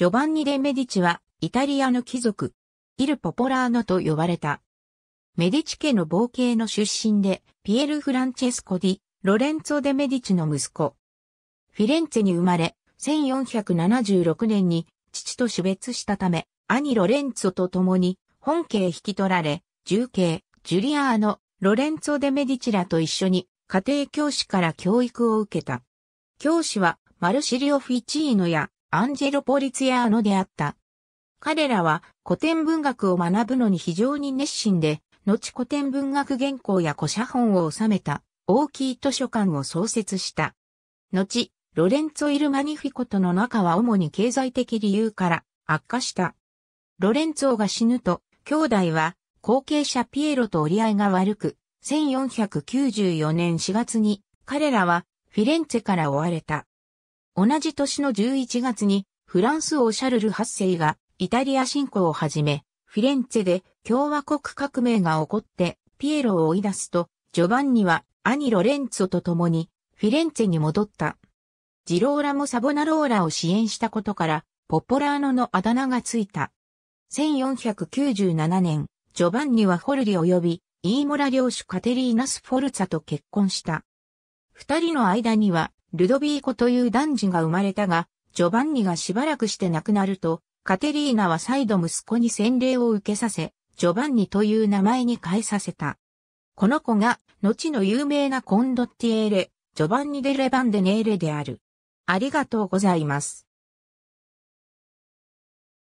ジョバンニ・デ・メディチは、イタリアの貴族、イル・ポポラーノと呼ばれた。メディチ家の冒険の出身で、ピエル・フランチェスコ・ディ、ロレンツォ・デ・メディチの息子。フィレンツェに生まれ、1476年に父と死別したため、兄ロレンツォと共に本家へ引き取られ、重慶、ジュリアーノ、ロレンツォ・デ・メディチらと一緒に家庭教師から教育を受けた。教師はマルシリオ・フィチーノやアンジェロ・ポリツィアーノであった。彼らは古典文学を学ぶのに非常に熱心で、後古典文学原稿や古写本を収めた大きい図書館を創設した。後、ロレンツォ・イル・マニフィコとの仲は主に経済的理由から悪化した。ロレンツォが死ぬと、兄弟は後継者ピエロと折り合いが悪く、1494年4月に彼らはフィレンツェから追われた。同じ年の11月に、フランス王シャルル8世が、イタリア侵攻をはじめ、フィレンツェで共和国革命が起こって、ピエロを追い出すと、ジョバンニは兄ロレンツォと共に、フィレンツェに戻った。ジローラもサボナローラを支援したことから、ポポラーノのあだ名がついた。1497年、ジョバンニはホルリ及び、イーモラ領主カテリーナス・フォルツァと結婚した。二人の間には、ルドビーコという男児が生まれたが、ジョバンニがしばらくして亡くなると、カテリーナは再度息子に洗礼を受けさせ、ジョバンニという名前に変えさせた。この子が、後の有名なコンドッティエーレ、ジョバンニ・デ・レバンデネーレである。ありがとうございます。